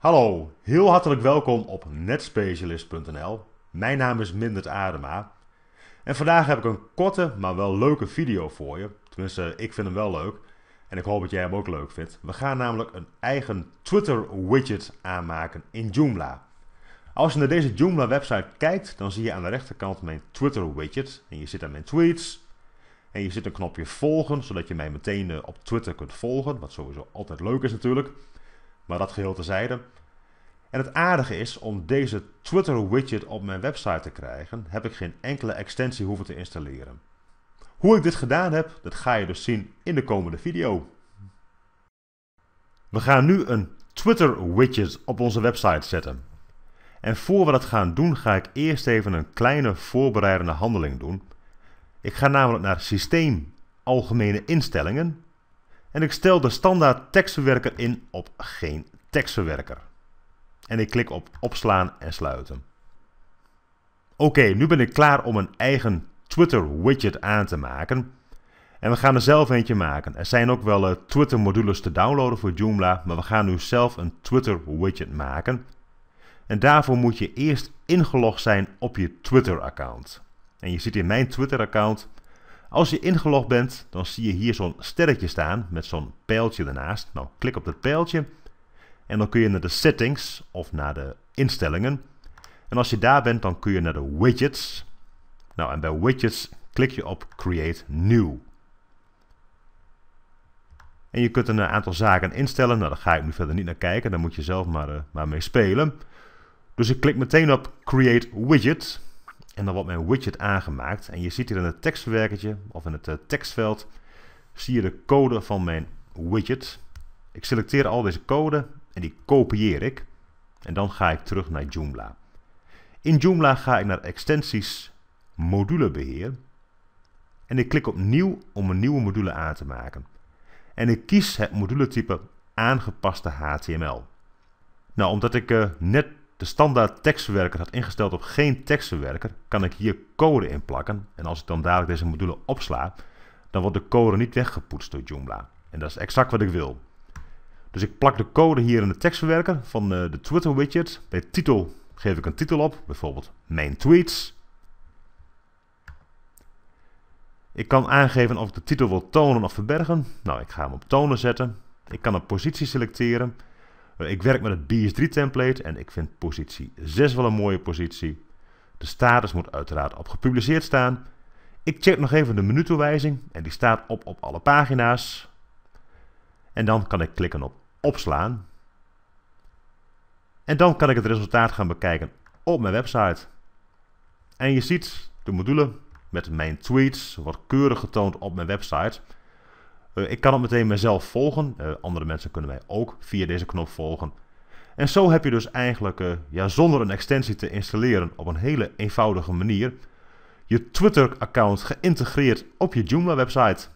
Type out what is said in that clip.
Hallo, heel hartelijk welkom op netspecialist.nl. Mijn naam is Mindert Adema. En vandaag heb ik een korte, maar wel leuke video voor je. Tenminste, ik vind hem wel leuk. En ik hoop dat jij hem ook leuk vindt. We gaan namelijk een eigen Twitter-widget aanmaken in Joomla. Als je naar deze Joomla-website kijkt, dan zie je aan de rechterkant mijn Twitter-widget. En je zit aan mijn tweets. En je zit een knopje volgen, zodat je mij meteen eh, op Twitter kunt volgen. Wat sowieso altijd leuk is natuurlijk. Maar dat geheel tezijde. En het aardige is, om deze Twitter-widget op mijn website te krijgen, heb ik geen enkele extensie hoeven te installeren. Hoe ik dit gedaan heb, dat ga je dus zien in de komende video. We gaan nu een Twitter-widget op onze website zetten. En voor we dat gaan doen, ga ik eerst even een kleine voorbereidende handeling doen. Ik ga namelijk naar Systeem Algemene Instellingen en ik stel de standaard tekstverwerker in op geen tekstverwerker. En ik klik op opslaan en sluiten. Oké, nu ben ik klaar om een eigen Twitter widget aan te maken. En we gaan er zelf eentje maken. Er zijn ook wel eh, Twitter modules te downloaden voor Joomla, maar we gaan nu zelf een Twitter widget maken. En daarvoor moet je eerst ingelogd zijn op je Twitter account. En je ziet in mijn Twitter account als je ingelogd bent, dan zie je hier zo'n sterretje staan met zo'n pijltje ernaast. Nou, klik op dat pijltje en dan kun je naar de settings of naar de instellingen. En als je daar bent, dan kun je naar de widgets. Nou, en bij widgets klik je op create new. En je kunt een aantal zaken instellen. Nou, daar ga ik nu verder niet naar kijken. Daar moet je zelf maar, eh, maar mee spelen. Dus ik klik meteen op create widget. En dan wordt mijn widget aangemaakt. En je ziet hier in het tekstverwerkertje of in het eh, tekstveld zie je de code van mijn widget. Ik selecteer al deze code en die kopieer ik. En dan ga ik terug naar Joomla. In Joomla ga ik naar extensies modulebeheer. En ik klik op nieuw om een nieuwe module aan te maken. En ik kies het moduletype aangepaste HTML. Nou, omdat ik eh, net de standaard tekstverwerker had ingesteld op geen tekstverwerker, kan ik hier code in plakken. En als ik dan dadelijk deze module opsla, dan wordt de code niet weggepoetst door Joomla. En dat is exact wat ik wil. Dus ik plak de code hier in de tekstverwerker van eh, de Twitter widget. Bij titel geef ik een titel op, bijvoorbeeld mijn tweets. Ik kan aangeven of ik de titel wil tonen of verbergen. Nou, ik ga hem op tonen zetten. Ik kan een positie selecteren. Ik werk met het BS3 template en ik vind positie 6 wel een mooie positie. De status moet uiteraard op gepubliceerd staan. Ik check nog even de menutoewijzing en die staat op op alle pagina's. En dan kan ik klikken op opslaan. En dan kan ik het resultaat gaan bekijken op mijn website. En je ziet de module met mijn tweets wordt keurig getoond op mijn website. Eh, ik kan het meteen mezelf volgen. Eh, andere mensen kunnen mij ook via deze knop volgen. En zo heb je dus eigenlijk, eh, ja, zonder een extensie te installeren, op een hele eenvoudige manier je Twitter-account geïntegreerd op je Joomla-website.